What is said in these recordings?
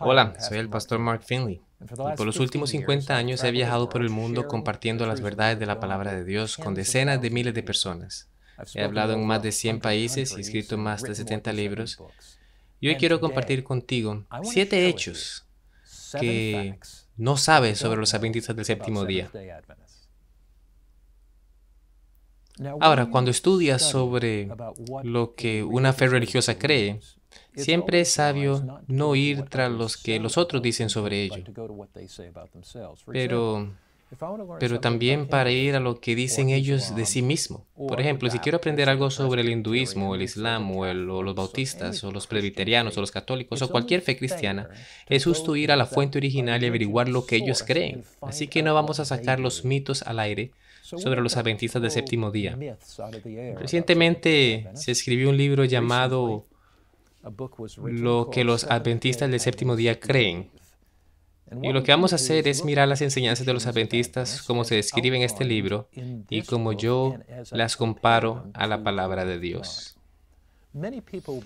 Hola, soy el pastor Mark Finley. Y por los últimos 50 años he viajado por el mundo compartiendo las verdades de la palabra de Dios con decenas de miles de personas. He hablado en más de 100 países y escrito más de 70 libros. Y hoy quiero compartir contigo siete hechos que no sabes sobre los adventistas del séptimo día. Ahora, cuando estudias sobre lo que una fe religiosa cree, Siempre es sabio no ir tras los que los otros dicen sobre ello, pero, pero también para ir a lo que dicen ellos de sí mismo. Por ejemplo, si quiero aprender algo sobre el hinduismo, el islam, o, los bautistas, o los presbiterianos, o los católicos, o cualquier fe cristiana, es justo ir a la fuente original y averiguar lo que ellos creen. Así que no vamos a sacar los mitos al aire sobre los adventistas del séptimo día. Recientemente se escribió un libro llamado lo que los adventistas del séptimo día creen. Y lo que vamos a hacer es mirar las enseñanzas de los adventistas como se describe en este libro y como yo las comparo a la palabra de Dios.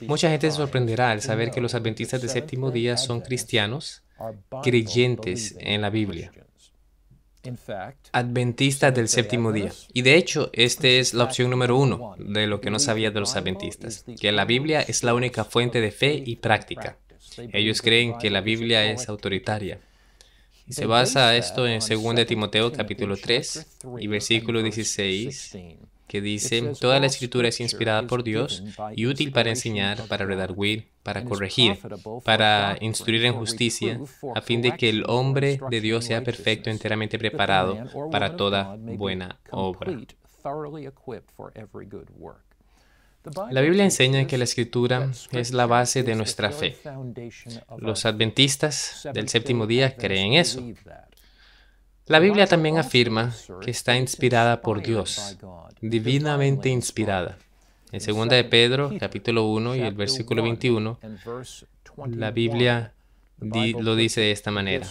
Mucha gente se sorprenderá al saber que los adventistas del séptimo día son cristianos creyentes en la Biblia adventistas del séptimo día. Y de hecho, esta es la opción número uno de lo que no sabía de los adventistas, que la Biblia es la única fuente de fe y práctica. Ellos creen que la Biblia es autoritaria. Se basa esto en 2 Timoteo capítulo 3 y versículo 16 que dice, toda la escritura es inspirada por Dios y útil para enseñar, para redarguir, para corregir, para instruir en justicia, a fin de que el hombre de Dios sea perfecto, enteramente preparado para toda buena obra. La Biblia enseña que la escritura es la base de nuestra fe. Los adventistas del séptimo día creen eso. La Biblia también afirma que está inspirada por Dios, divinamente inspirada. En 2 de Pedro, capítulo 1 y el versículo 21, la Biblia lo dice de esta manera.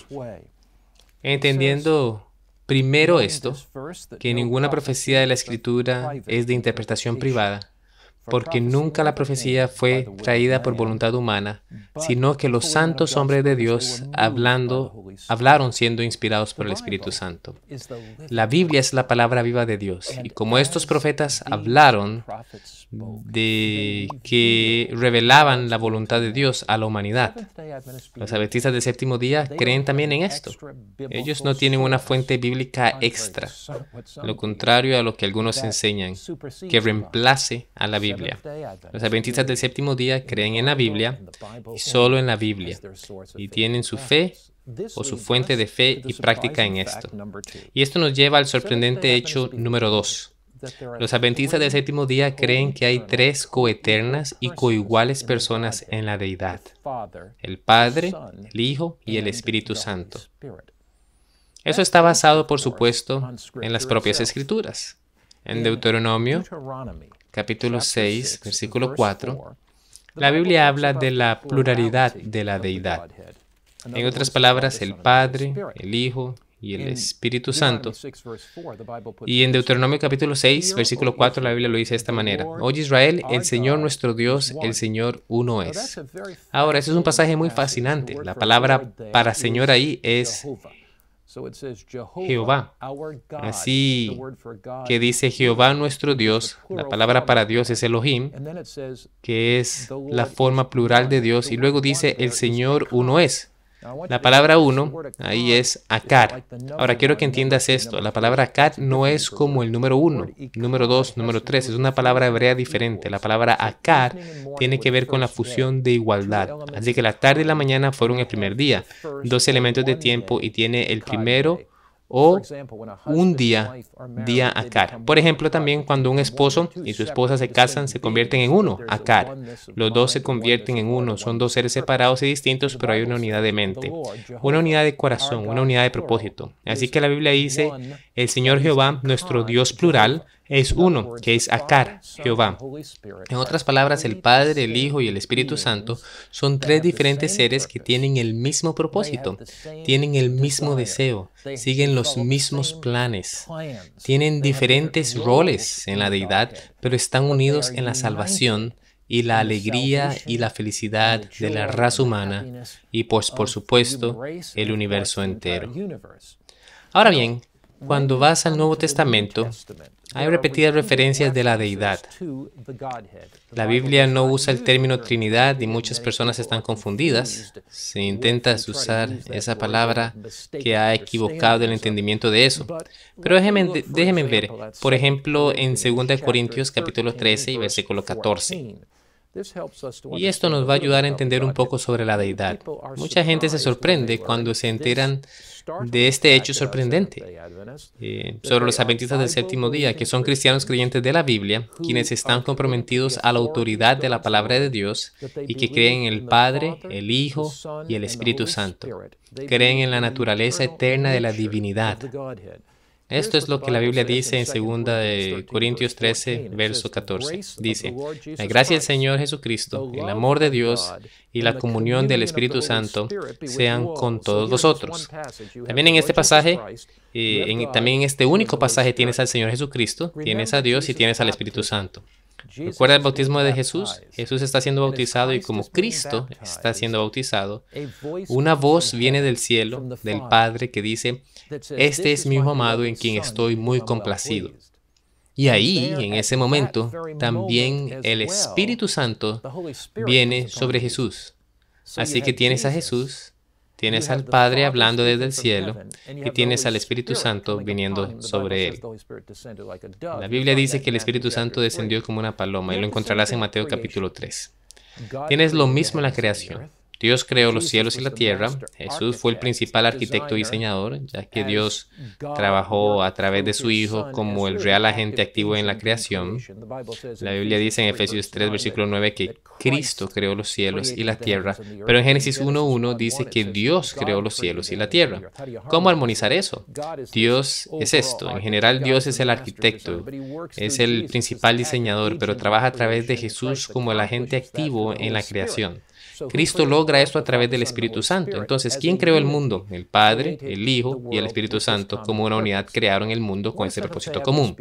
Entendiendo primero esto, que ninguna profecía de la Escritura es de interpretación privada, porque nunca la profecía fue traída por voluntad humana, sino que los santos hombres de Dios hablando, hablaron siendo inspirados por el Espíritu Santo. La Biblia es la palabra viva de Dios, y como estos profetas hablaron de que revelaban la voluntad de Dios a la humanidad, los abetistas del séptimo día creen también en esto. Ellos no tienen una fuente bíblica extra, lo contrario a lo que algunos enseñan, que reemplace a la Biblia los adventistas del séptimo día creen en la Biblia y solo en la Biblia, y tienen su ah, fe o su fuente de fe y práctica en esto. Y esto nos lleva al sorprendente hecho número dos. Los adventistas del séptimo día creen que hay tres coeternas y coiguales personas en la deidad, el Padre, el Hijo y el Espíritu Santo. Eso está basado, por supuesto, en las propias escrituras. En Deuteronomio capítulo 6, versículo 4, la Biblia habla de la pluralidad de la deidad. En otras palabras, el Padre, el Hijo y el Espíritu Santo. Y en Deuteronomio capítulo 6, versículo 4, la Biblia lo dice de esta manera. Oye Israel, el Señor nuestro Dios, el Señor uno es. Ahora, ese es un pasaje muy fascinante. La palabra para Señor ahí es Jehová. Así que dice Jehová nuestro Dios, la palabra para Dios es Elohim, que es la forma plural de Dios, y luego dice el Señor uno es. La palabra uno ahí es akar. Ahora quiero que entiendas esto. La palabra akar no es como el número uno, número dos, número tres. Es una palabra hebrea diferente. La palabra akar tiene que ver con la fusión de igualdad. Así que la tarde y la mañana fueron el primer día. Dos elementos de tiempo y tiene el primero o un día, día a car. Por ejemplo, también cuando un esposo y su esposa se casan, se convierten en uno, car. Los dos se convierten en uno, son dos seres separados y distintos, pero hay una unidad de mente, una unidad de corazón, una unidad de propósito. Así que la Biblia dice, el Señor Jehová, nuestro Dios plural, es uno, que es Akar, Jehová. En otras palabras, el Padre, el Hijo y el Espíritu Santo son tres diferentes seres que tienen el mismo propósito, tienen el mismo deseo, siguen los mismos planes, tienen diferentes roles en la deidad, pero están unidos en la salvación y la alegría y la felicidad de la raza humana y, pues, por supuesto, el universo entero. Ahora bien, cuando vas al Nuevo Testamento, hay repetidas referencias de la deidad. La Biblia no usa el término Trinidad y muchas personas están confundidas. Si intentas usar esa palabra que ha equivocado el entendimiento de eso. Pero déjenme, ver, por ejemplo, en 2 Corintios capítulo 13 y versículo 14. Y esto nos va a ayudar a entender un poco sobre la deidad. Mucha gente se sorprende cuando se enteran de este hecho sorprendente eh, sobre los adventistas del séptimo día, que son cristianos creyentes de la Biblia, quienes están comprometidos a la autoridad de la palabra de Dios y que creen en el Padre, el Hijo y el Espíritu Santo. Creen en la naturaleza eterna de la divinidad. Esto es lo que la Biblia dice en 2 Corintios 13, verso 14. Dice, la gracia del Señor Jesucristo, el amor de Dios y la comunión del Espíritu Santo sean con todos vosotros. También en este pasaje, eh, también en este único pasaje tienes al Señor Jesucristo, tienes a Dios y tienes al Espíritu Santo. Recuerda el bautismo de Jesús. Jesús está siendo bautizado y como Cristo está siendo bautizado, una voz viene del cielo, del Padre, que dice, este es mi hijo amado en quien estoy muy complacido. Y ahí, en ese momento, también el Espíritu Santo viene sobre Jesús. Así que tienes a Jesús, tienes al Padre hablando desde el cielo y tienes al Espíritu Santo viniendo sobre él. La Biblia dice que el Espíritu Santo descendió como una paloma y lo encontrarás en Mateo capítulo 3. Tienes lo mismo en la creación. Dios creó los cielos y la tierra. Jesús fue el principal arquitecto y diseñador, ya que Dios trabajó a través de su Hijo como el real agente activo en la creación. La Biblia dice en Efesios 3, versículo 9, que Cristo creó los cielos y la tierra, pero en Génesis 1.1 dice que Dios creó los cielos y la tierra. ¿Cómo armonizar eso? Dios oh, es esto. En general, Dios es el arquitecto, es el principal diseñador, pero trabaja a través de Jesús como el agente activo en la creación. Cristo logra esto a través del Espíritu Santo. Entonces, ¿quién creó el mundo? El Padre, el Hijo y el Espíritu Santo como una unidad crearon el mundo con ese propósito común.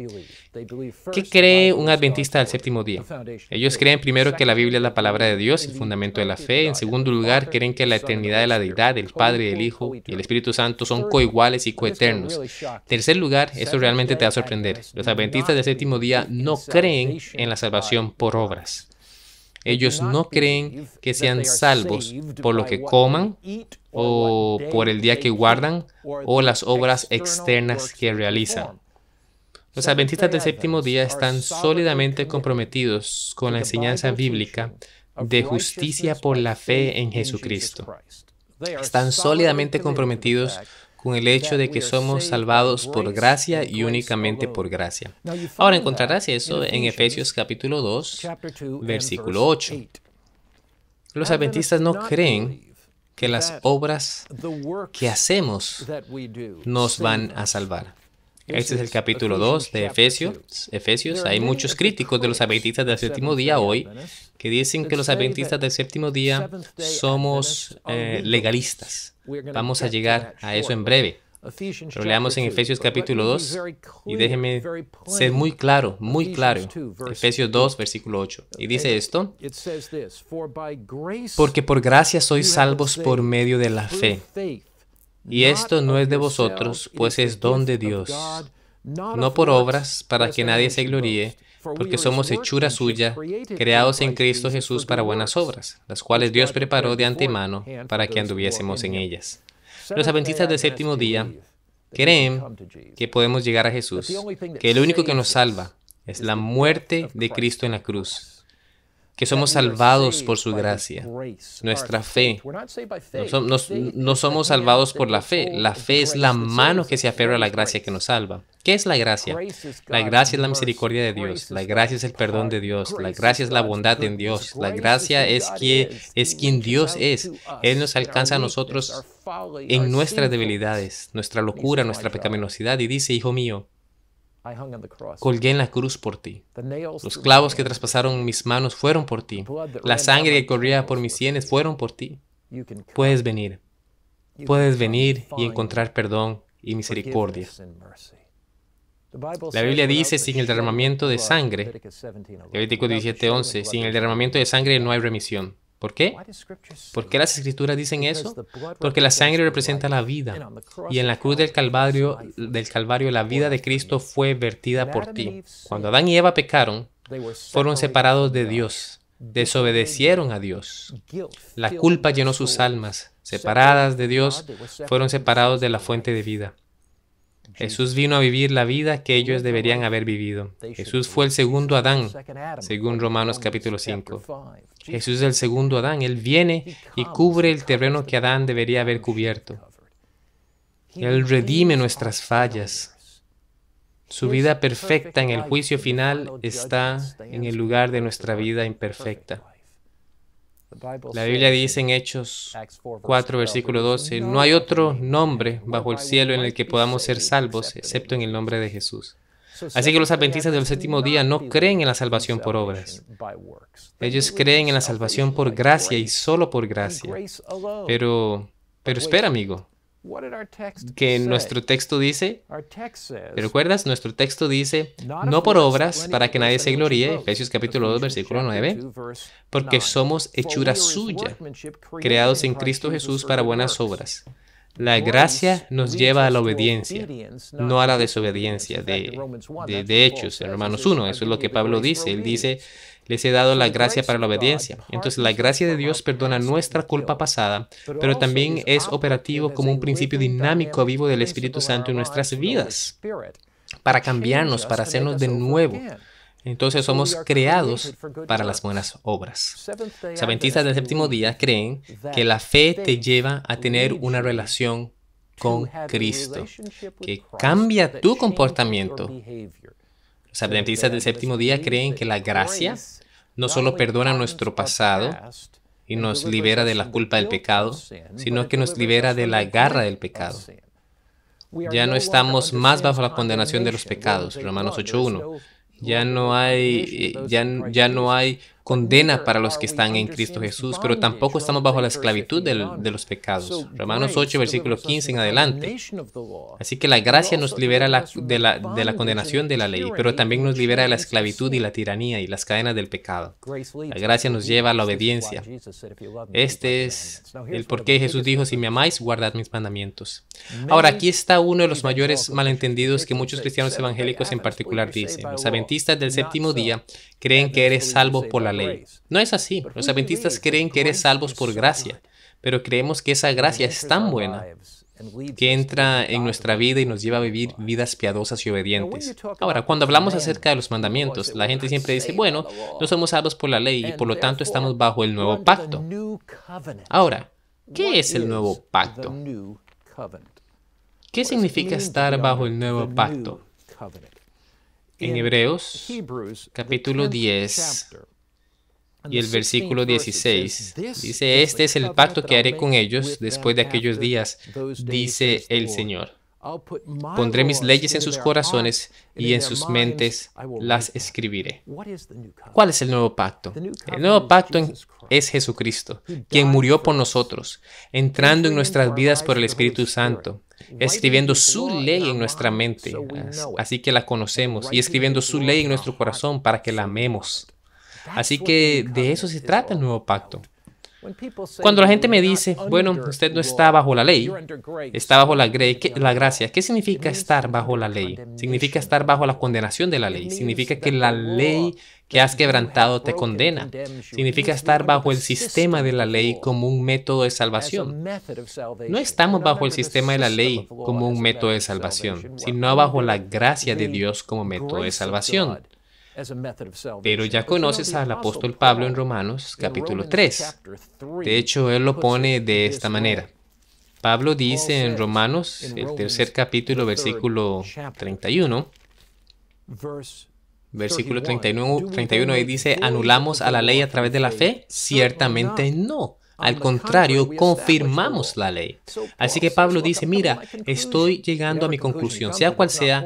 ¿Qué cree un adventista del séptimo día? Ellos creen primero que la Biblia es la palabra de Dios, el fundamento de la fe. En segundo lugar, creen que la eternidad de la deidad, el Padre, el Hijo y el Espíritu Santo son coiguales y coeternos. En tercer lugar, esto realmente te va a sorprender. Los adventistas del séptimo día no creen en la salvación por obras. Ellos no creen que sean salvos por lo que coman o por el día que guardan o las obras externas que realizan. Los adventistas del séptimo día están sólidamente comprometidos con la enseñanza bíblica de justicia por la fe en Jesucristo. Están sólidamente comprometidos con el hecho de que somos salvados por gracia y únicamente por gracia. Ahora encontrarás eso en Efesios capítulo 2, versículo 8. Los adventistas no creen que las obras que hacemos nos van a salvar. Este es el capítulo 2 de Efesios. Efesios. Hay muchos críticos de los adventistas del séptimo día hoy que dicen que los adventistas del séptimo día somos eh, legalistas. Vamos a llegar a eso en breve. Pero leamos en Efesios capítulo 2 y déjeme ser muy claro, muy claro. Efesios 2, versículo 8. Y dice esto, porque por gracia sois salvos por medio de la fe. Y esto no es de vosotros, pues es don de Dios, no por obras, para que nadie se gloríe porque somos hechura suya, creados en Cristo Jesús para buenas obras, las cuales Dios preparó de antemano para que anduviésemos en ellas. Los adventistas del séptimo día creen que podemos llegar a Jesús, que el único que nos salva es la muerte de Cristo en la cruz que somos salvados por su gracia, nuestra fe. No, somos salvados por la fe. La fe es la mano que se aferra a la gracia que nos salva. ¿Qué es la gracia? La gracia es la misericordia de Dios. La gracia es el perdón de Dios. La gracia es la bondad en Dios. La gracia es, es quien Dios es. Él nos alcanza a nosotros en nuestras debilidades, nuestra locura, nuestra pecaminosidad y dice, Hijo mío, Colgué en la cruz por ti. Los clavos que traspasaron mis manos fueron por ti. La sangre que corría por mis sienes fueron por ti. Puedes venir. Puedes venir y encontrar perdón y misericordia. La Biblia dice, sin el derramamiento de sangre, Levítico 17:11, sin el derramamiento de sangre no hay remisión. ¿Por qué? ¿Por qué las escrituras dicen eso? Porque la sangre representa la vida y en la cruz del Calvario, del Calvario la vida de Cristo fue vertida por ti. Cuando Adán y Eva pecaron, fueron separados de Dios, desobedecieron a Dios. La culpa llenó sus almas, separadas de Dios, fueron separados de la fuente de vida. Jesús vino a vivir la vida que ellos deberían haber vivido. Jesús fue el segundo Adán, según Romanos capítulo 5. Jesús es el segundo Adán. Él viene y cubre el terreno que Adán debería haber cubierto. Él redime nuestras fallas. Su vida perfecta en el juicio final está en el lugar de nuestra vida imperfecta. La Biblia dice en Hechos 4, versículo 12, no hay otro nombre bajo el cielo en el que podamos ser salvos, excepto en el nombre de Jesús. Así que los adventistas del séptimo día no creen en la salvación por obras. Ellos creen en la salvación por gracia y solo por gracia. Pero, pero espera, amigo que nuestro texto dice, ¿recuerdas? Nuestro texto dice, no por obras para que nadie se gloríe, Efesios capítulo 2, versículo 9, porque somos hechura suya, creados en Cristo Jesús para buenas obras. La gracia nos lleva a la obediencia, no a la desobediencia de, de hechos, en Romanos 1, eso es lo que Pablo dice, él dice, les he dado la gracia para la obediencia. Entonces la gracia de Dios perdona nuestra culpa pasada, pero también es operativo como un principio dinámico vivo del Espíritu Santo en nuestras vidas, para cambiarnos, para hacernos de nuevo. Entonces somos creados para las buenas obras. Los del séptimo día creen que la fe te lleva a tener una relación con Cristo, que cambia tu comportamiento los adventistas del séptimo día creen que la gracia no solo perdona nuestro pasado y nos libera de la culpa del pecado, sino que nos libera de la garra del pecado. Ya no estamos más bajo la condenación de los pecados, Romanos 8.1. Ya no hay, eh, ya no hay condena para los que están en Cristo Jesús, pero tampoco estamos bajo la esclavitud de los pecados. Romanos 8, versículo 15 en adelante. Así que la gracia nos libera de, la, condenación de la ley, pero también nos libera de la esclavitud y la tiranía y las cadenas del pecado. La gracia nos lleva a la obediencia. Este es el por qué Jesús dijo, si me amáis, guardad mis mandamientos. Ahora, aquí está uno de los mayores malentendidos que muchos cristianos evangélicos en particular dicen. Los adventistas del séptimo día creen que eres salvo por la ley. No es así. Los adventistas creen que eres salvos por gracia, pero creemos que esa gracia es tan buena que entra en nuestra vida y nos lleva a vivir vidas piadosas y obedientes. Ahora, cuando hablamos acerca de los mandamientos, la gente siempre dice, bueno, no somos salvos por la ley y por lo tanto estamos bajo el nuevo pacto. Ahora, ¿qué es el nuevo pacto? ¿Qué significa estar bajo el nuevo pacto? En Hebreos, capítulo 10, y el versículo 16 dice, este es el pacto que haré con ellos después de aquellos días, dice el Señor. Pondré mis leyes en sus corazones y en sus mentes las escribiré. ¿Cuál es el nuevo pacto? El nuevo pacto es Jesucristo, quien murió por nosotros, entrando en nuestras vidas por el Espíritu Santo, escribiendo su ley en nuestra mente, así que la conocemos, y escribiendo su ley en nuestro corazón para que la amemos. Así que de eso se trata el nuevo pacto. Cuando la gente me dice, bueno, usted no está bajo la ley, está bajo la, gracia, ¿qué significa estar bajo la ley? Significa estar bajo la condenación de la ley. Significa que la ley que has quebrantado te condena. Significa estar bajo el sistema de la ley como un método de salvación. No estamos bajo el sistema de la ley como un método de salvación, sino bajo la gracia de Dios como método de salvación. Pero ya conoces al apóstol Pablo en Romanos capítulo 3. De hecho, él lo pone de esta manera. Pablo dice en Romanos, el tercer capítulo, versículo 31, versículo 31, 31 y dice, ¿anulamos a la ley a través de la fe? Ciertamente no. Al contrario, confirmamos la ley. Así que Pablo dice, mira, estoy llegando a mi conclusión, sea cual sea,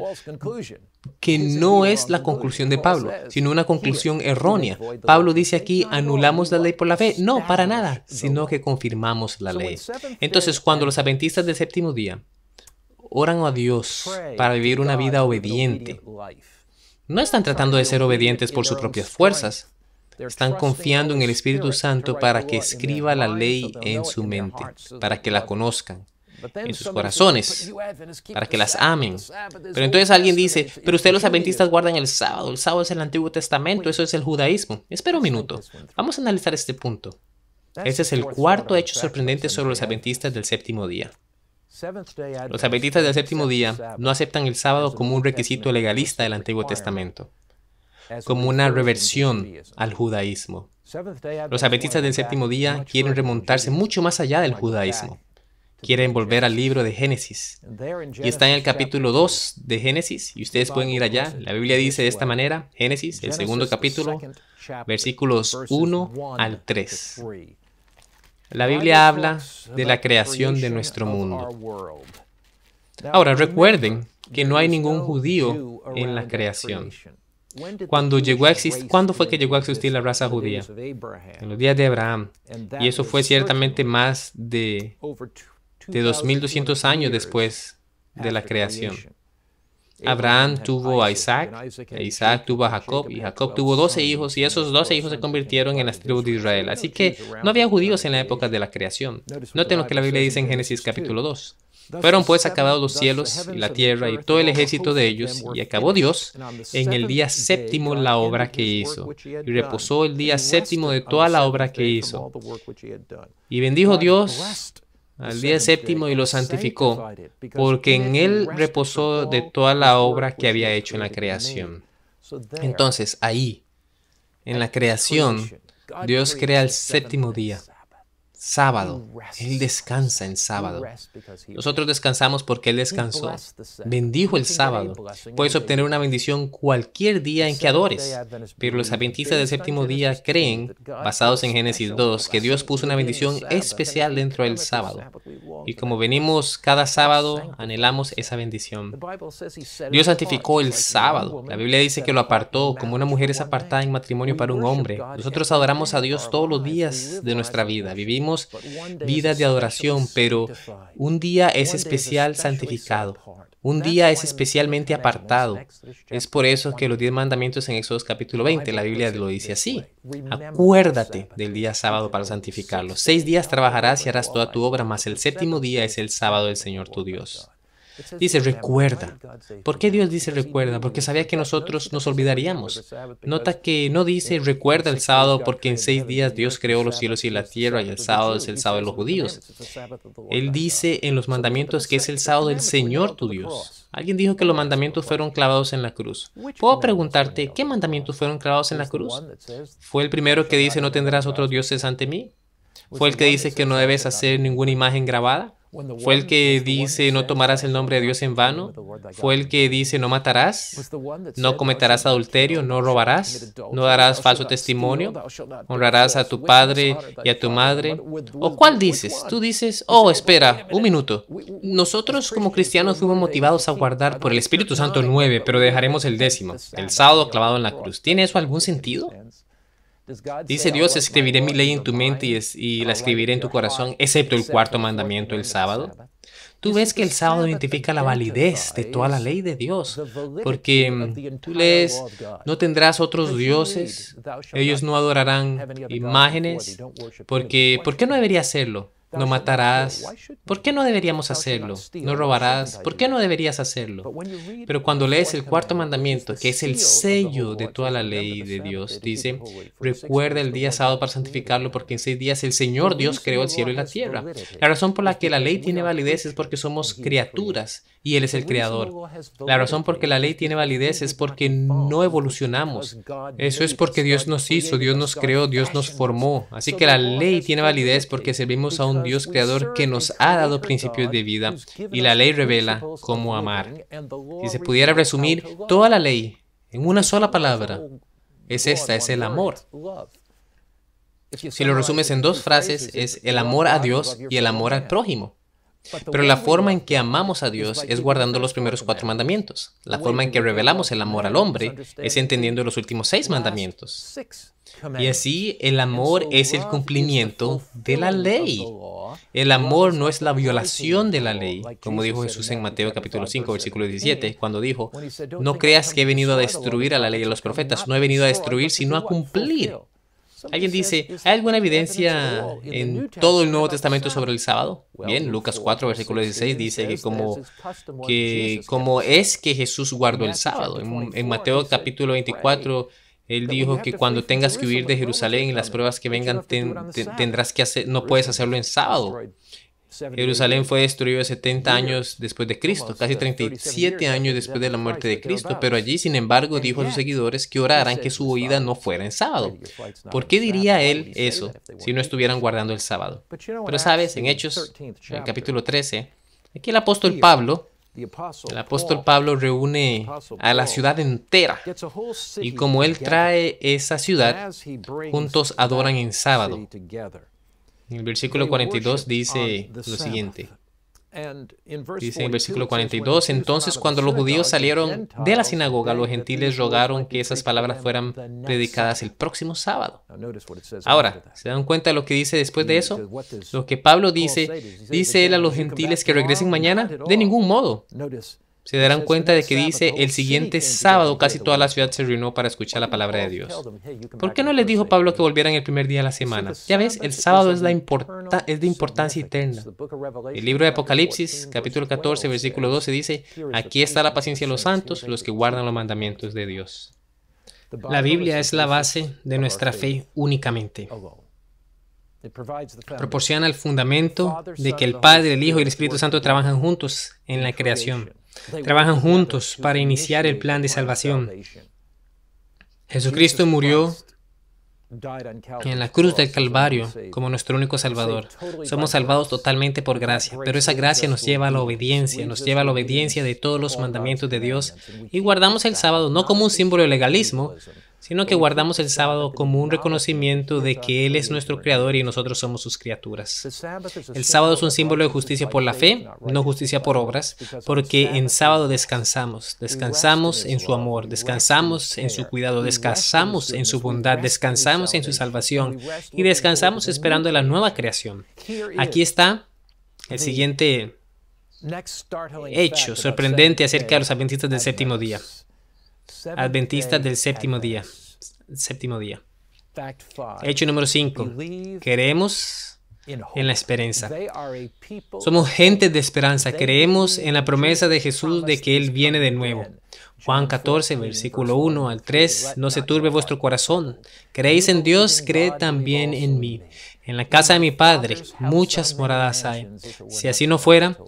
que no es la conclusión de Pablo, sino una conclusión errónea. Pablo dice aquí, anulamos la ley por la fe. No, para nada, sino que confirmamos la ley. Entonces, cuando los adventistas del séptimo día oran a Dios para vivir una vida obediente, no están tratando de ser obedientes por sus propias fuerzas, están confiando en el Espíritu Santo para que escriba la ley en su mente, para que la conozcan en sus corazones, para que las amen. Pero entonces alguien dice, pero ustedes los adventistas guardan el sábado, el sábado es el Antiguo Testamento, eso es el judaísmo. Espera un minuto, vamos a analizar este punto. Ese es el cuarto hecho sorprendente sobre los adventistas del séptimo día. Los adventistas del séptimo día no aceptan el sábado como un requisito legalista del Antiguo Testamento como una reversión al judaísmo. Los abetistas del séptimo día quieren remontarse mucho más allá del judaísmo. Quieren volver al libro de Génesis. Y está en el capítulo 2 de Génesis, y ustedes pueden ir allá. La Biblia dice de esta manera, Génesis, el segundo capítulo, versículos 1 al 3. La Biblia habla de la creación de nuestro mundo. Ahora, recuerden que no hay ningún judío en la creación. Cuando llegó ¿Cuándo fue que llegó a existir la raza judía? En los días de Abraham. Y eso fue ciertamente más de, de 2200 años después de la creación. Abraham tuvo a Isaac, e Isaac tuvo a Jacob, y Jacob tuvo 12 hijos, y esos 12 hijos se convirtieron en las tribus de Israel. Así que no había judíos en la época de la creación. Noten lo que la Biblia dice en Génesis capítulo 2. Fueron pues acabados los cielos y la tierra y todo el ejército de ellos, y acabó Dios en el día séptimo la obra que hizo, y reposó el día séptimo de toda la obra que hizo. Y bendijo Dios al día séptimo y lo santificó, porque en él reposó de toda la obra que había hecho en la creación. Entonces, ahí, en la creación, Dios crea el séptimo día sábado. Él descansa en sábado. Nosotros descansamos porque Él descansó. Bendijo el sábado. Puedes obtener una bendición cualquier día en que adores. Pero los adventistas del séptimo día creen, basados en Génesis 2, que Dios puso una bendición especial dentro del sábado. Y como venimos cada sábado, anhelamos esa bendición. Dios santificó el sábado. La Biblia dice que lo apartó como una mujer es apartada en matrimonio para un hombre. Nosotros adoramos a Dios todos los días de nuestra vida. Vivimos vida vidas de adoración, pero un día es especial santificado. Un día es especialmente apartado. Es por eso que los diez mandamientos en Éxodo capítulo 20, la Biblia lo dice así. Acuérdate del día sábado para santificarlo. Seis días trabajarás y harás toda tu obra, mas el séptimo día es el sábado del Señor tu Dios. Dice, recuerda. ¿Por qué Dios dice recuerda? Porque sabía que nosotros nos olvidaríamos. Nota que no dice recuerda el sábado porque en seis días Dios creó los cielos y la tierra y el sábado es el sábado de los judíos. Él dice en los mandamientos que es el sábado del Señor tu Dios. Alguien dijo que los mandamientos fueron clavados en la cruz. ¿Puedo preguntarte qué mandamientos fueron clavados en la cruz? ¿Fue el primero que dice no tendrás otros dioses ante mí? ¿Fue el que dice que no debes hacer ninguna imagen grabada? ¿Fue el que dice no tomarás el nombre de Dios en vano? ¿Fue el que dice no matarás? ¿No cometerás adulterio? ¿No robarás? ¿No darás falso testimonio? ¿Honrarás a tu padre y a tu madre? ¿O cuál dices? Tú dices, oh, espera, un minuto. Nosotros como cristianos fuimos motivados a guardar por el Espíritu Santo nueve, pero dejaremos el décimo, el sábado clavado en la cruz. ¿Tiene eso algún sentido? Dice Dios, escribiré mi ley en tu mente y, la escribiré en tu corazón, excepto el cuarto mandamiento, el sábado. Tú ves que el sábado identifica la validez de toda la ley de Dios, porque mm, tú lees, no tendrás otros dioses, ellos no adorarán imágenes, porque ¿por qué no debería hacerlo? No matarás. ¿Por qué no deberíamos hacerlo? No robarás. ¿Por qué no deberías hacerlo? Pero cuando lees el cuarto mandamiento, que es el sello de toda la ley de Dios, dice, recuerda el día sábado para santificarlo porque en seis días el Señor Dios creó el cielo y la tierra. La razón por la que la ley tiene validez es porque somos criaturas y Él es el creador. La razón por la que la ley tiene validez es porque no evolucionamos. Eso es porque Dios nos hizo, Dios nos creó, Dios nos formó. Así que la ley tiene validez porque servimos a un un Dios creador que nos ha dado principios de vida y la ley revela cómo amar. Si se pudiera resumir toda la ley en una sola palabra, es esta, es el amor. Si lo resumes en dos frases, es el amor a Dios y el amor al prójimo. Pero la pues forma en que amamos a Dios es guardando los primeros cuatro mandamientos. La forma en que revelamos el amor al hombre es entendiendo los últimos seis mandamientos. Y así el amor es el cumplimiento de la ley. El amor no es la violación de la ley, como dijo Jesús en Mateo capítulo 5, versículo 17, cuando dijo, no creas que he venido a destruir a la ley de los profetas, no he venido a destruir, sino a cumplir. Alguien dice, ¿hay alguna evidencia en todo el Nuevo Testamento sobre el sábado? Bien, Lucas 4, versículo 16 dice que como, que como es que Jesús guardó el sábado. En, Mateo capítulo 24, él dijo que cuando tengas que huir de Jerusalén y las pruebas que vengan, tendrás que hacer, no puedes hacerlo en sábado. Jerusalén fue destruido 70 años después de Cristo, casi 37 uh, años después de la muerte de Cristo, pero allí, sin embargo, dijo a sus seguidores que oraran que su huida no fuera en sábado. ¿Por qué diría él eso si no estuvieran guardando el sábado? Pero sabes, en Hechos, en el capítulo 13, aquí el apóstol Pablo el apóstol Pablo reúne a la ciudad entera y como él trae esa ciudad, juntos adoran en sábado. En el versículo 42 dice lo siguiente. Dice en el versículo 42, entonces cuando los judíos salieron de la sinagoga, los gentiles rogaron que esas palabras fueran predicadas el próximo sábado. Ahora, ¿se dan cuenta de lo que dice después de eso? Lo que Pablo dice, dice él a los gentiles que regresen mañana, de ningún modo se darán cuenta de que dice, el siguiente sábado casi toda la ciudad se reunió para escuchar la palabra de Dios. ¿Por qué no les dijo Pablo que volvieran el primer día de la semana? Ya ves, el sábado es, es de importancia eterna. El libro de Apocalipsis, capítulo 14, versículo 12 dice, aquí está la paciencia de los santos, los que guardan los mandamientos de Dios. La Biblia es la base de nuestra fe únicamente. Proporciona el fundamento de que el Padre, el Hijo y el Espíritu Santo trabajan juntos en la creación. Trabajan juntos para iniciar el plan de salvación. Jesucristo murió en la cruz del Calvario como nuestro único Salvador. Somos salvados totalmente por gracia, pero esa gracia nos lleva a la obediencia, nos lleva a la obediencia de todos los mandamientos de Dios y guardamos el sábado no como un símbolo de legalismo, sino que guardamos el sábado como un reconocimiento de que Él es nuestro Creador y nosotros somos sus criaturas. El sábado es un símbolo de justicia por la fe, no justicia por obras, porque en sábado descansamos, descansamos en su amor, descansamos en su cuidado, descansamos en su bondad, descansamos en su salvación y descansamos esperando la nueva creación. Aquí está el siguiente hecho sorprendente acerca de los adventistas del séptimo día. Adventistas del séptimo día. Séptimo día. Hecho número 5. Creemos en la esperanza. Somos gente de esperanza. Creemos en la promesa de Jesús de que Él viene de nuevo. Juan 14, versículo 1 al 3. No se turbe vuestro corazón. Creéis en Dios, cree también en mí. En la casa de mi padre muchas moradas hay. Si así no fuera,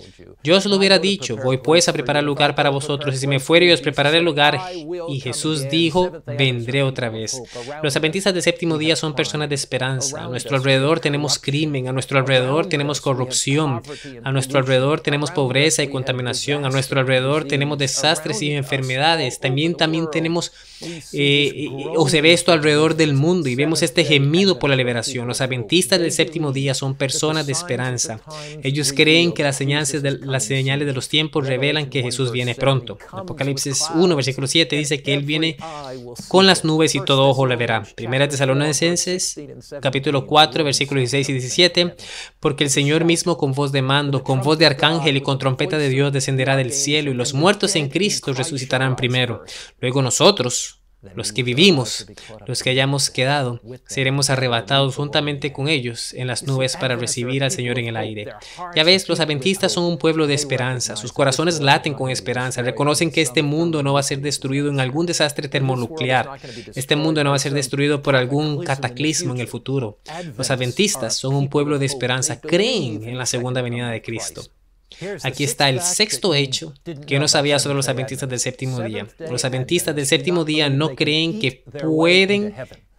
yo os lo hubiera dicho, voy pues a preparar lugar para vosotros, y si me fuere yo os prepararé el lugar. Y Jesús dijo, vendré otra vez. Los adventistas del séptimo día son personas de esperanza. A nuestro alrededor tenemos crimen, a nuestro alrededor tenemos corrupción, a nuestro alrededor tenemos pobreza y contaminación, a nuestro alrededor tenemos desastres y enfermedades. También, también tenemos, eh, eh, eh, o se ve esto alrededor del mundo y vemos este gemido por la liberación. Los adventistas del séptimo día son personas de esperanza. Ellos creen que las señales de, las señales de los tiempos revelan que Jesús viene pronto. Apocalipsis 1, versículo 7 dice que Él viene con las nubes y todo ojo le verá. Primera de Tesalonicenses, capítulo 4, versículos 16 y 17, porque el Señor mismo con voz de mando, con voz de arcángel y con trompeta de Dios descenderá del cielo y los muertos en Cristo resucitarán primero. Luego nosotros, los que vivimos, los que hayamos quedado, seremos arrebatados juntamente con ellos en las nubes para recibir al Señor en el aire. Ya ves, los adventistas son un pueblo de esperanza, sus corazones laten con esperanza, reconocen que este, este mundo no va a ser destruido en algún desastre termonuclear, este mundo no va a ser destruido por algún cataclismo en el futuro. Los adventistas son un pueblo de esperanza, creen en la segunda venida de Cristo. Aquí está el sexto hecho que no sabía sobre los adventistas del séptimo día. Los adventistas del séptimo día no creen que pueden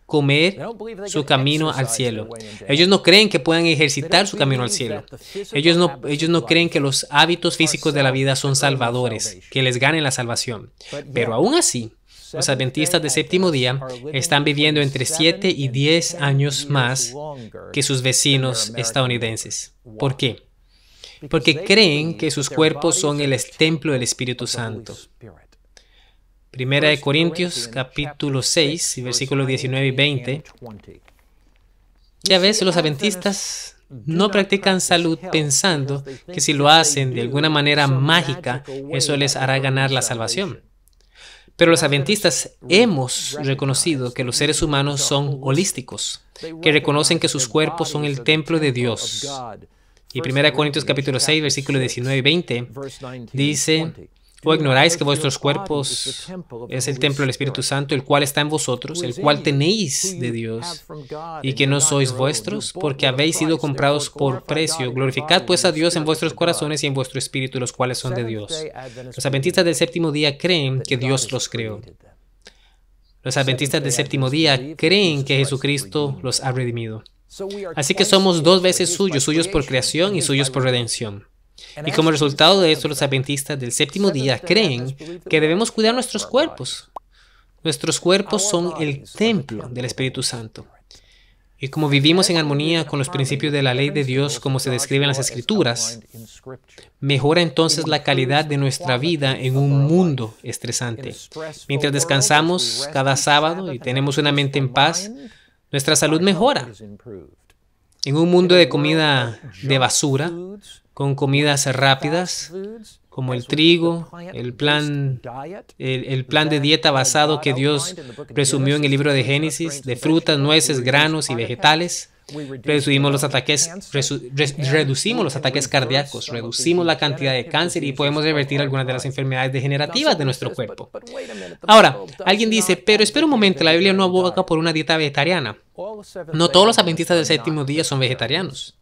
comer su camino al cielo. Ellos no creen que puedan ejercitar su camino al cielo. Ellos no, ellos no creen que los hábitos físicos de la vida son salvadores, que les ganen la salvación. Pero aún así, los adventistas del séptimo día están viviendo entre 7 y 10 años más que sus vecinos estadounidenses. ¿Por qué? porque creen que sus cuerpos son el templo del Espíritu Santo. Primera de Corintios capítulo 6, versículos 19 y 20. Ya ves, los adventistas no practican salud pensando que si lo hacen de alguna manera mágica, eso les hará ganar la salvación. Pero los adventistas hemos reconocido que los seres humanos son holísticos, que reconocen que sus cuerpos son el templo de Dios. Y 1 Corintios capítulo 6, versículo 19 y 20 dice, ¿o oh, ignoráis que vuestros cuerpos es el templo del Espíritu Santo, el cual está en vosotros, el cual tenéis de Dios, y que no sois vuestros, porque habéis sido comprados por precio? Glorificad pues a Dios en vuestros corazones y en vuestro espíritu, los cuales son de Dios. Los adventistas del séptimo día creen que Dios los creó. Los adventistas del séptimo día creen que Jesucristo los ha redimido. Así que somos dos veces suyos, suyos por creación y suyos por redención. Y como resultado de esto, los adventistas del séptimo día creen que debemos cuidar nuestros cuerpos. Nuestros cuerpos son el templo del Espíritu Santo. Y como vivimos en armonía con los principios de la ley de Dios como se describe en las Escrituras, mejora entonces la calidad de nuestra vida en un mundo estresante. Mientras descansamos cada sábado y tenemos una mente en paz, nuestra salud mejora. En un mundo de comida de basura, con comidas rápidas, como el trigo, el plan, el, plan de dieta basado que Dios presumió en el libro de Génesis, de frutas, nueces, granos y vegetales, reducimos los ataques, reducimos los ataques cardíacos, reducimos la cantidad de cáncer y podemos revertir algunas de las enfermedades degenerativas de nuestro cuerpo. Ahora, alguien dice, pero espera un momento, la Biblia no aboga por una dieta vegetariana. No todos los adventistas del séptimo día son vegetarianos.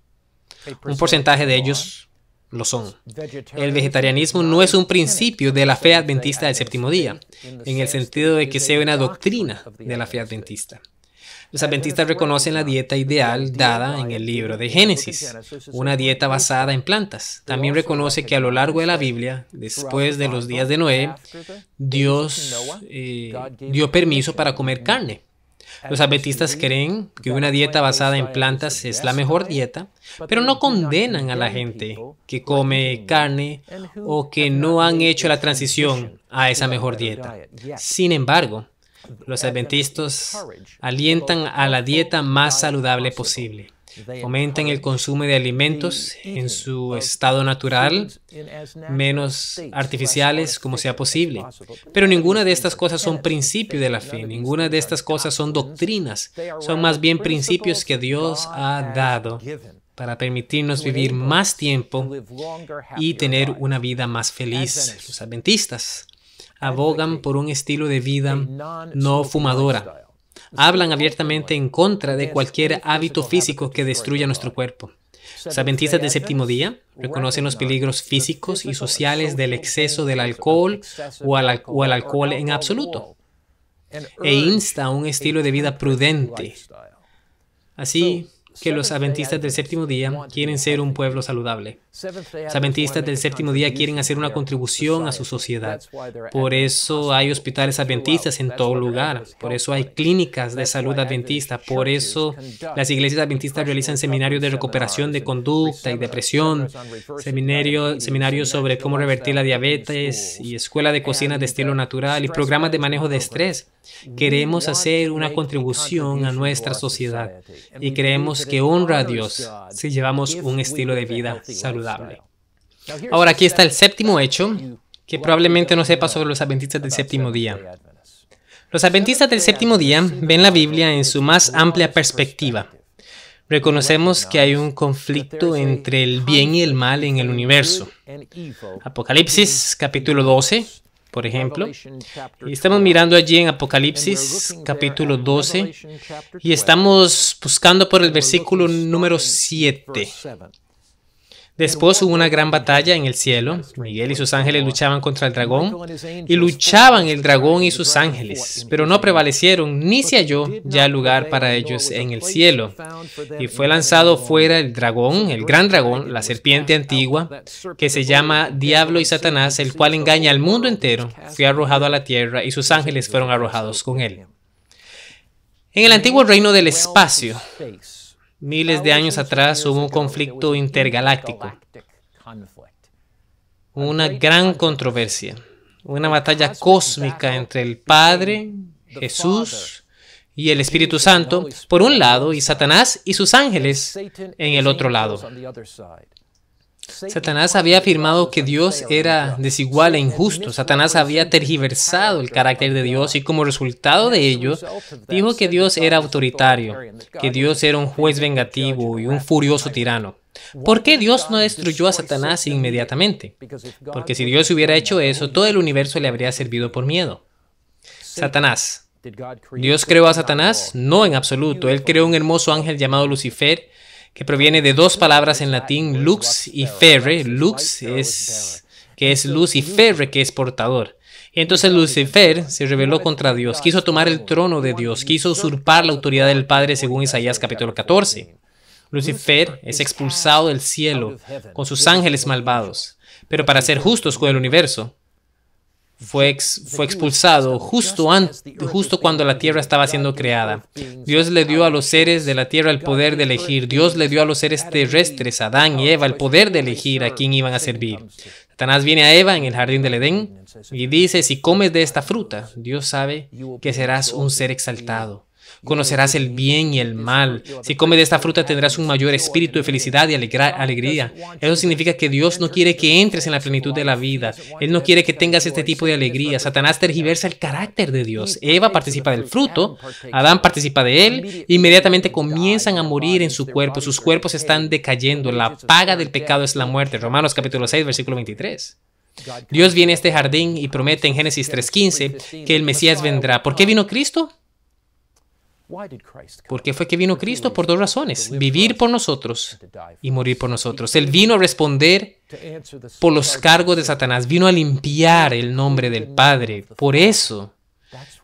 Un porcentaje de ellos lo son. El vegetarianismo no es un principio de la fe adventista del séptimo día, en el sentido de que sea una doctrina de la fe adventista. Los adventistas reconocen la dieta ideal dada en el libro de Génesis, una dieta basada en plantas. También reconoce que a lo largo de la Biblia, después de los días de Noé, Dios eh, dio permiso para comer carne. Los adventistas creen que una dieta basada en plantas es la mejor dieta, pero no condenan a la gente que come carne o que no han hecho la transición a esa mejor dieta. Sin embargo, los adventistas alientan a la dieta más saludable posible. Fomentan el consumo de alimentos en su estado natural, menos artificiales como sea posible. Pero ninguna de estas cosas son principio de la fe, ninguna de estas cosas son doctrinas, son más bien principios que Dios ha dado para permitirnos vivir más tiempo y tener una vida más feliz. Los adventistas abogan por un estilo de vida no fumadora. Hablan abiertamente en contra de cualquier hábito físico que destruya nuestro cuerpo. Los adventistas del séptimo día reconocen los peligros físicos y sociales del exceso del alcohol o, al, alcohol en absoluto e insta a un estilo de vida prudente. Así, que los adventistas del séptimo día quieren ser un pueblo saludable. Los adventistas del séptimo día quieren hacer una contribución a su sociedad. Por eso hay hospitales adventistas en todo lugar. Por eso hay clínicas de salud adventista. Por eso las iglesias adventistas realizan seminarios de recuperación de conducta y depresión, seminarios sobre cómo revertir la diabetes y escuela de cocina de estilo natural y programas de manejo de estrés. Queremos hacer una contribución a nuestra sociedad y creemos que honra a Dios si llevamos un estilo de vida saludable. Ahora aquí está el séptimo hecho que probablemente no sepa sobre los adventistas del séptimo día. Los adventistas del séptimo día ven la Biblia en su más amplia perspectiva. Reconocemos que hay un conflicto entre el bien y el mal en el universo. Apocalipsis capítulo 12 por ejemplo. Y estamos mirando allí en Apocalipsis capítulo 12 y estamos buscando por el versículo número 7. Después hubo una gran batalla en el cielo. Miguel y sus ángeles luchaban contra el dragón y luchaban el dragón y sus ángeles, pero no prevalecieron ni se halló ya lugar para ellos en el cielo. Y fue lanzado fuera el dragón, el gran dragón, la serpiente antigua, que se llama Diablo y Satanás, el cual engaña al mundo entero. Fue arrojado a la tierra y sus ángeles fueron arrojados con él. En el antiguo reino del espacio, Miles de años atrás hubo un conflicto intergaláctico, una gran controversia, una batalla cósmica entre el Padre, Jesús y el Espíritu Santo por un lado y Satanás y sus ángeles en el otro lado. Satanás había afirmado que Dios era desigual e injusto. Satanás había tergiversado el carácter de Dios y como resultado de ello, dijo que Dios era autoritario, que Dios era un juez vengativo y un furioso tirano. ¿Por qué Dios no destruyó a Satanás inmediatamente? Porque si Dios hubiera hecho eso, todo el universo le habría servido por miedo. Satanás. ¿Dios creó a Satanás? No, en absoluto. Él creó un hermoso ángel llamado Lucifer que proviene de dos palabras en latín, lux y ferre. Lux es que es luz y ferre que es portador. Entonces Lucifer se rebeló contra Dios, quiso tomar el trono de Dios, quiso usurpar la autoridad del Padre según Isaías capítulo 14. Lucifer es expulsado del cielo con sus ángeles malvados, pero para ser justos con el universo, fue, expulsado justo, antes, justo cuando la tierra estaba siendo creada. Dios le dio a los seres de la tierra el poder de elegir. Dios le dio a los seres terrestres, Adán y Eva, el poder de elegir a quién iban a servir. Satanás viene a Eva en el jardín del Edén y dice, si comes de esta fruta, Dios sabe que serás un ser exaltado conocerás el bien y el mal. Si comes de esta fruta tendrás un mayor espíritu de felicidad y alegría. Eso significa que Dios no quiere que entres en la plenitud de la vida. Él no quiere que tengas este tipo de alegría. Satanás tergiversa el carácter de Dios. Eva participa del fruto, Adán participa de él, inmediatamente comienzan a morir en su cuerpo. Sus cuerpos están decayendo. La paga del pecado es la muerte. Romanos capítulo 6, versículo 23. Dios viene a este jardín y promete en Génesis 3.15 que el Mesías vendrá. ¿Por qué vino Cristo? ¿Por qué fue que vino Cristo? Por dos razones. Vivir por nosotros y morir por nosotros. Él vino a responder por los cargos de Satanás. Vino a limpiar el nombre del Padre. Por eso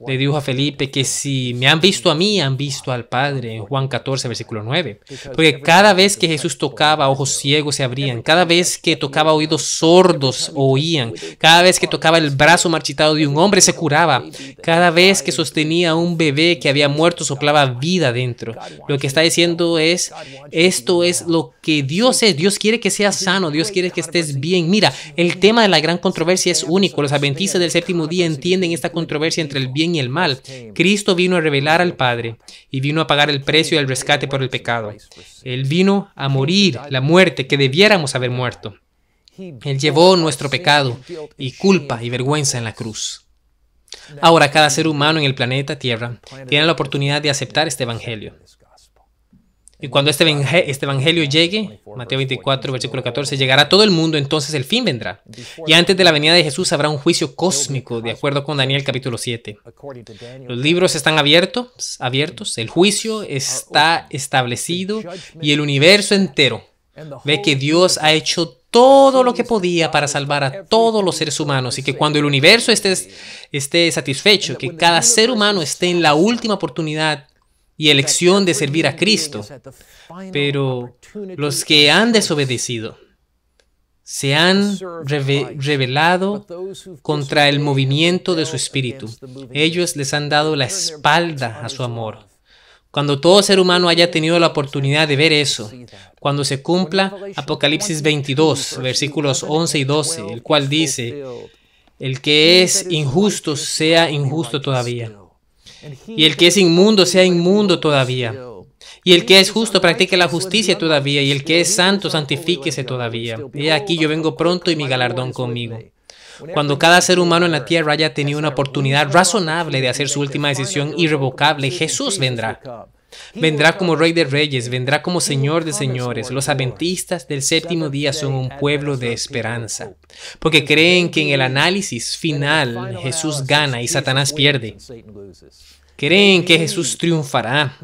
le dijo a Felipe que si me han visto a mí, han visto al Padre, en Juan 14, versículo 9. Porque cada vez que Jesús tocaba, ojos ciegos se abrían. Cada vez que tocaba oídos sordos, oían. Cada vez que tocaba el brazo marchitado de un hombre, se curaba. Cada vez que sostenía a un bebé que había muerto, soplaba vida dentro. Lo que está diciendo es, esto es lo que Dios es. Dios quiere que seas sano, Dios quiere que estés bien. Mira, el tema de la gran controversia es único. Los adventistas del séptimo día entienden esta controversia entre el bien el mal. Cristo vino a revelar al Padre y vino a pagar el precio del rescate por el pecado. Pues. Él vino a morir la muerte que debiéramos haber muerto. Él llevó nuestro pecado y culpa y vergüenza en la cruz. Ahora cada ser humano en el planeta Tierra tiene la oportunidad de aceptar este Evangelio. Y cuando este, este evangelio llegue, Mateo 24, versículo 14, llegará todo el mundo, entonces el fin vendrá. Y antes de la venida de Jesús habrá un juicio cósmico, de acuerdo con Daniel capítulo 7. Los libros están abiertos, abiertos, el juicio está establecido y el universo entero ve que Dios ha hecho todo lo que podía para salvar a todos los seres humanos y que cuando el universo esté, esté satisfecho, que cada ser humano esté en la última oportunidad y elección de servir a Cristo. Pero los que han desobedecido se han revelado contra el movimiento de su espíritu. Ellos les han dado la espalda a su amor. Cuando todo ser humano haya tenido la oportunidad de ver eso, cuando se cumpla Apocalipsis 22, versículos 11 y 12, el cual dice, el que es injusto sea injusto todavía. Y el que es inmundo sea inmundo todavía. Y el que es justo practique la justicia todavía. Y el que es santo santifíquese todavía. He aquí yo vengo pronto y mi galardón conmigo. Cuando cada ser humano en la tierra haya tenido una oportunidad razonable de hacer su última decisión irrevocable, Jesús vendrá. Vendrá como Rey de Reyes, vendrá como Señor de Señores. Los adventistas del séptimo día son un pueblo de esperanza, porque creen que en el análisis final Jesús gana y Satanás pierde. Creen que Jesús triunfará.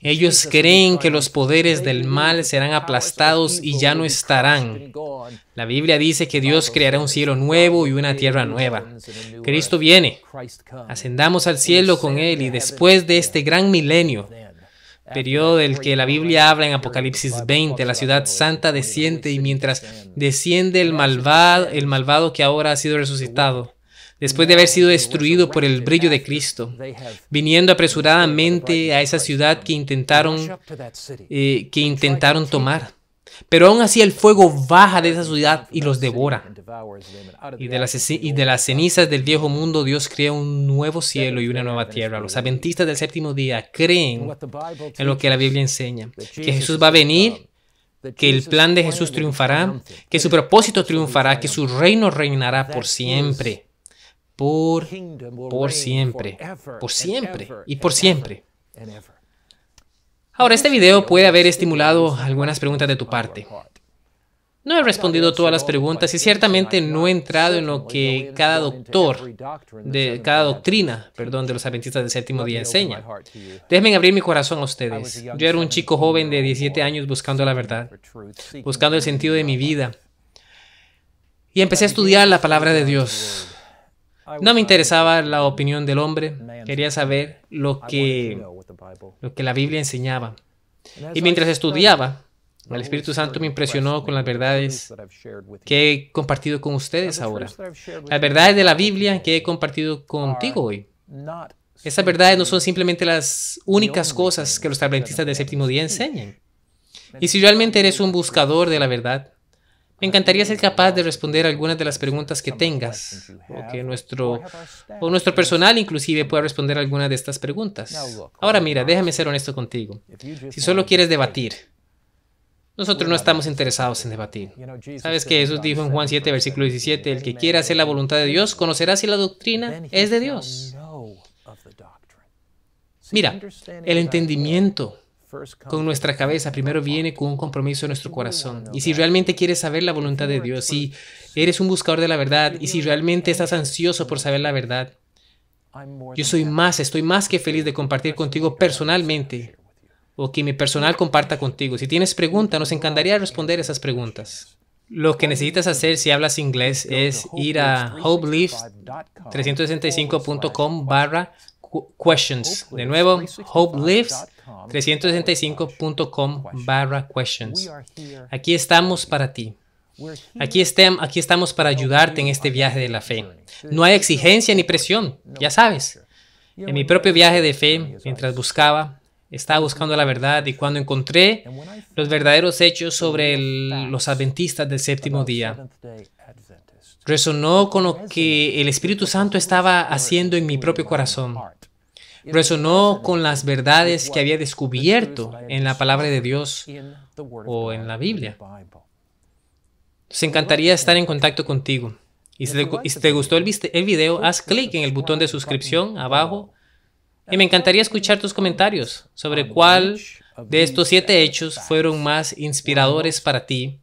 Ellos creen que los poderes del mal serán aplastados y ya no estarán. La Biblia dice que Dios creará un cielo nuevo y una tierra nueva. Cristo viene. Ascendamos al cielo con Él y después de este gran milenio periodo del que la Biblia habla en Apocalipsis 20, la ciudad santa desciende y mientras desciende el malvado, el malvado que ahora ha sido resucitado, después de haber sido destruido por el brillo de Cristo, viniendo apresuradamente a esa ciudad que intentaron, eh, que intentaron tomar. Pero aún así el fuego baja de esa ciudad y los devora. Y de, las, de las cenizas del viejo mundo Dios crea un nuevo cielo y una nueva tierra. Los adventistas del séptimo día creen en lo que la Biblia enseña, que Jesús va a venir que el plan de Jesús triunfará, que su propósito triunfará, que su reino reinará por siempre, por, por siempre, por siempre y por siempre. Ahora, este video puede haber estimulado algunas preguntas de tu parte. No he respondido todas las preguntas y ciertamente no he entrado en lo que cada doctor, de cada doctrina, perdón, de los adventistas del séptimo día enseña. Déjenme abrir mi corazón a ustedes. Yo era un chico joven de 17 años buscando la verdad, buscando el sentido de mi vida. Y empecé a estudiar la palabra de Dios. No me interesaba la opinión del hombre, quería saber lo que lo que la Biblia enseñaba. Y mientras estudiaba, el Espíritu Santo me impresionó con las verdades que he compartido con ustedes ahora. Las verdades de la Biblia que he compartido contigo hoy. Esas verdades no son simplemente las únicas cosas que los adventistas del séptimo día enseñan. Y si realmente eres un buscador de la verdad, me encantaría ser capaz de responder algunas de las preguntas que tengas, o que nuestro, o nuestro personal inclusive pueda responder algunas de estas preguntas. Ahora mira, déjame ser honesto contigo. Si solo quieres debatir, nosotros no estamos interesados en debatir. ¿Sabes que Jesús dijo en Juan 7, versículo 17, el que quiera hacer la voluntad de Dios conocerá si la doctrina es de Dios? Mira, el entendimiento con nuestra cabeza, primero viene con un compromiso en nuestro corazón. Y si realmente quieres saber la voluntad de Dios, si eres un buscador de la verdad y si realmente estás ansioso por saber la verdad, yo soy más, estoy más que feliz de compartir contigo personalmente o que mi personal comparta contigo. Si tienes preguntas, nos encantaría responder esas preguntas. Lo que necesitas hacer si hablas inglés es ir a hopelifts365.com barra questions. De nuevo, hopelifts 365.com barra questions. Aquí estamos para ti. Aquí, estamos, aquí estamos para ayudarte en este viaje de la fe. No hay exigencia ni presión, ya sabes. En mi propio viaje de fe, mientras buscaba, estaba buscando la verdad y cuando encontré los verdaderos hechos sobre los adventistas del séptimo día, resonó con lo que el Espíritu Santo estaba haciendo en mi propio corazón resonó con las verdades que había descubierto en la palabra de Dios o en la Biblia. Se encantaría estar en contacto contigo. Y si te, gustó el video, haz clic en el botón de suscripción abajo. Y me encantaría escuchar tus comentarios sobre cuál de estos siete hechos fueron más inspiradores para ti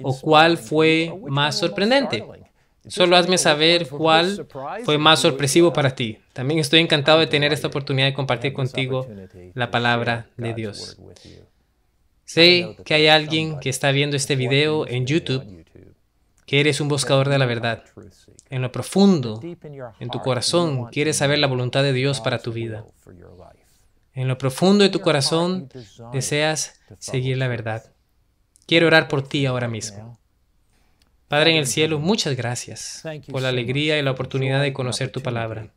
o cuál fue más sorprendente. Solo hazme saber cuál fue más sorpresivo para ti. También estoy encantado de tener esta oportunidad de compartir contigo la palabra de Dios. Sé que hay alguien que está viendo este video en YouTube, que eres un buscador de la verdad. En lo profundo, en tu corazón, quieres saber la voluntad de Dios para tu vida. En lo profundo de tu corazón, deseas seguir la verdad. Quiero orar por ti ahora mismo. Padre en el cielo, muchas gracias por la alegría y la oportunidad de conocer tu palabra.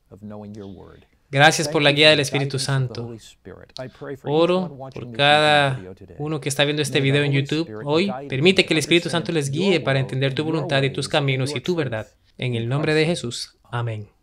Gracias por la guía del Espíritu Santo. Oro por cada uno que está viendo este video en YouTube hoy. Permite que el Espíritu Santo les guíe para entender tu voluntad y tus caminos y tu verdad. En el nombre de Jesús. Amén.